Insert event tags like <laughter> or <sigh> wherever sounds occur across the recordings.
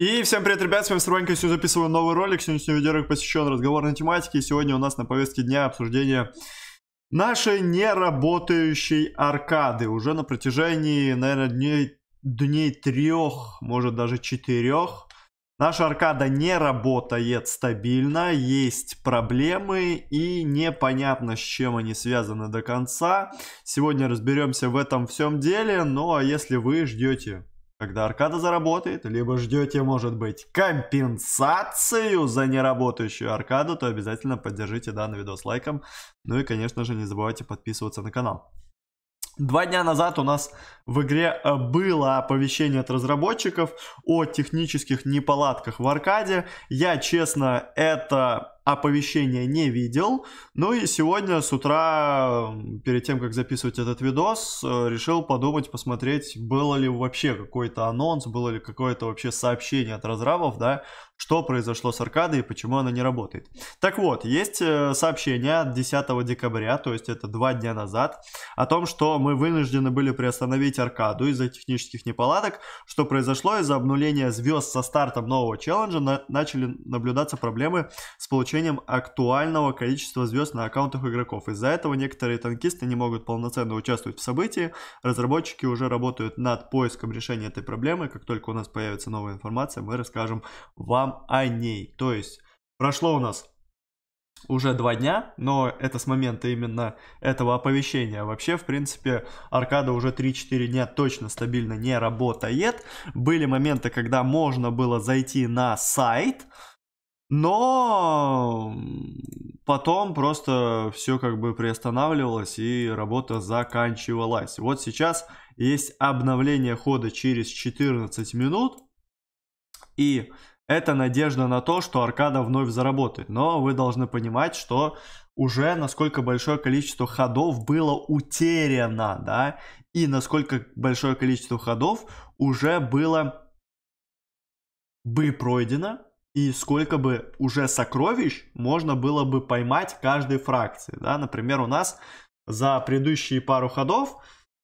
И всем привет, ребят, с вами Строванька, сегодня записываю новый ролик, сегодняшний видеоролик посвящен разговорной тематике, и сегодня у нас на повестке дня обсуждение нашей неработающей аркады, уже на протяжении, наверное, дней, дней трех, может даже четырех, наша аркада не работает стабильно, есть проблемы и непонятно, с чем они связаны до конца, сегодня разберемся в этом всем деле, ну а если вы ждете когда аркада заработает, либо ждете, может быть, компенсацию за неработающую аркаду, то обязательно поддержите данный видос лайком. Ну и, конечно же, не забывайте подписываться на канал. Два дня назад у нас в игре э, было оповещение от разработчиков о технических неполадках в аркаде. Я, честно, это оповещения не видел. Ну и сегодня с утра, перед тем, как записывать этот видос, э, решил подумать, посмотреть, было ли вообще какой-то анонс, было ли какое-то вообще сообщение от разрабов, да, что произошло с аркадой и почему она не работает. Так вот, есть э, сообщение от 10 декабря, то есть это два дня назад, о том, что мы вынуждены были приостановить аркаду из-за технических неполадок, что произошло из-за обнуления звезд со стартом нового челленджа, на начали наблюдаться проблемы с получением увеличением актуального количества звезд на аккаунтах игроков. Из-за этого некоторые танкисты не могут полноценно участвовать в событии. Разработчики уже работают над поиском решения этой проблемы. Как только у нас появится новая информация, мы расскажем вам о ней. То есть прошло у нас уже два дня, но это с момента именно этого оповещения. Вообще, в принципе, аркада уже 3-4 дня точно стабильно не работает. Были моменты, когда можно было зайти на сайт, но потом просто все как бы приостанавливалось и работа заканчивалась. Вот сейчас есть обновление хода через 14 минут. И это надежда на то, что аркада вновь заработает. Но вы должны понимать, что уже насколько большое количество ходов было утеряно, да, и насколько большое количество ходов уже было бы пройдено, и сколько бы уже сокровищ можно было бы поймать каждой фракции. Да? Например, у нас за предыдущие пару ходов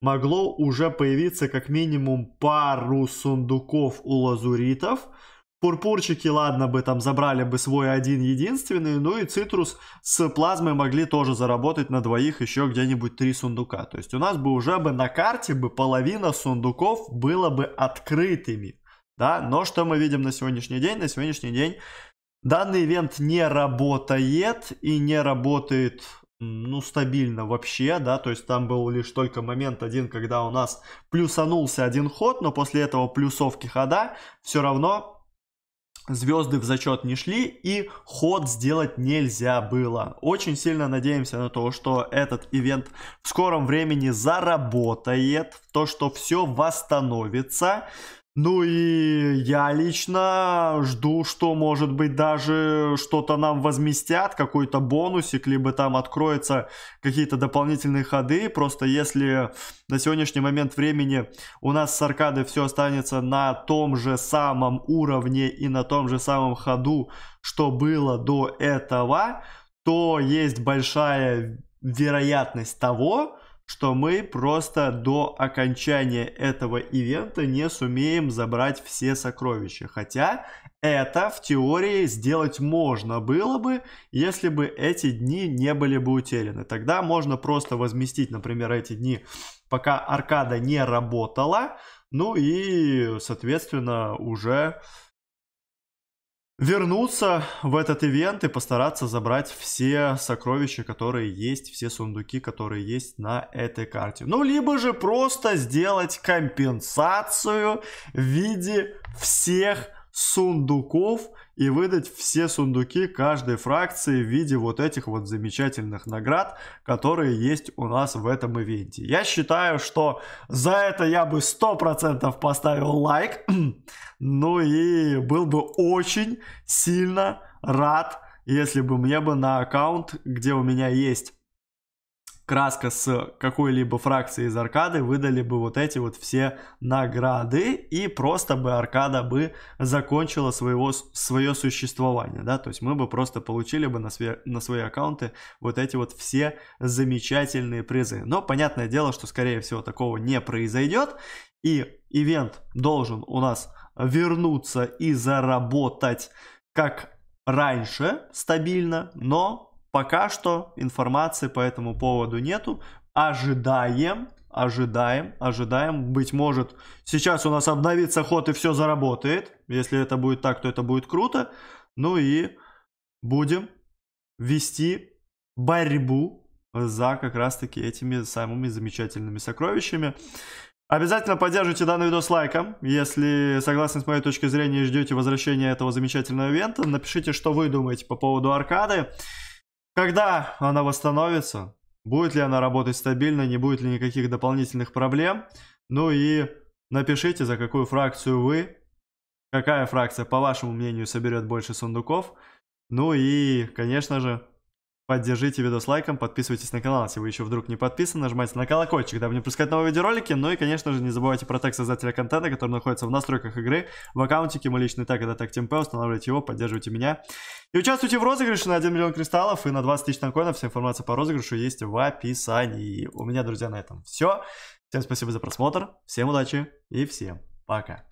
могло уже появиться как минимум пару сундуков у лазуритов. Пурпурчики, ладно бы, там забрали бы свой один единственный, ну и цитрус с плазмой могли тоже заработать на двоих еще где-нибудь три сундука. То есть у нас бы уже бы на карте бы половина сундуков было бы открытыми да, но что мы видим на сегодняшний день? На сегодняшний день данный ивент не работает и не работает ну, стабильно вообще, да, то есть там был лишь только момент один, когда у нас плюсанулся один ход, но после этого плюсовки хода все равно звезды в зачет не шли и ход сделать нельзя было. Очень сильно надеемся на то, что этот ивент в скором времени заработает, то, что все восстановится, ну и я лично жду, что может быть даже что-то нам возместят, какой-то бонусик, либо там откроются какие-то дополнительные ходы. Просто если на сегодняшний момент времени у нас с аркады все останется на том же самом уровне и на том же самом ходу, что было до этого, то есть большая вероятность того, что мы просто до окончания этого ивента не сумеем забрать все сокровища. Хотя это в теории сделать можно было бы, если бы эти дни не были бы утеряны. Тогда можно просто возместить, например, эти дни, пока аркада не работала. Ну и, соответственно, уже вернуться в этот ивент и постараться забрать все сокровища, которые есть, все сундуки, которые есть на этой карте. Ну, либо же просто сделать компенсацию в виде всех сундуков и выдать все сундуки каждой фракции в виде вот этих вот замечательных наград, которые есть у нас в этом ивенте. Я считаю, что за это я бы 100% поставил лайк, <clears throat> ну и был бы очень сильно рад, если бы мне бы на аккаунт, где у меня есть краска с какой-либо фракции из аркады выдали бы вот эти вот все награды и просто бы аркада бы закончила своего, свое существование, да, то есть мы бы просто получили бы на, све, на свои аккаунты вот эти вот все замечательные призы. Но понятное дело, что скорее всего такого не произойдет и ивент должен у нас вернуться и заработать как раньше стабильно, но Пока что информации по этому поводу нету. Ожидаем, ожидаем, ожидаем. Быть может, сейчас у нас обновится ход и все заработает. Если это будет так, то это будет круто. Ну и будем вести борьбу за как раз-таки этими самыми замечательными сокровищами. Обязательно поддержите данный видос лайком, если согласны с моей точки зрения ждете возвращения этого замечательного ивента. Напишите, что вы думаете по поводу аркады. Когда она восстановится, будет ли она работать стабильно, не будет ли никаких дополнительных проблем. Ну и напишите, за какую фракцию вы, какая фракция, по вашему мнению, соберет больше сундуков. Ну и, конечно же, Поддержите видео с лайком, подписывайтесь на канал, если вы еще вдруг не подписаны, нажимайте на колокольчик, дабы не пропускать новые видеоролики, ну и, конечно же, не забывайте про тег создателя контента, который находится в настройках игры, в аккаунтике, мой личный так это так TeamP, устанавливайте его, поддерживайте меня. И участвуйте в розыгрыше на 1 миллион кристаллов и на 20 тысяч танкоинов, вся информация по розыгрышу есть в описании. У меня, друзья, на этом все. Всем спасибо за просмотр, всем удачи и всем пока.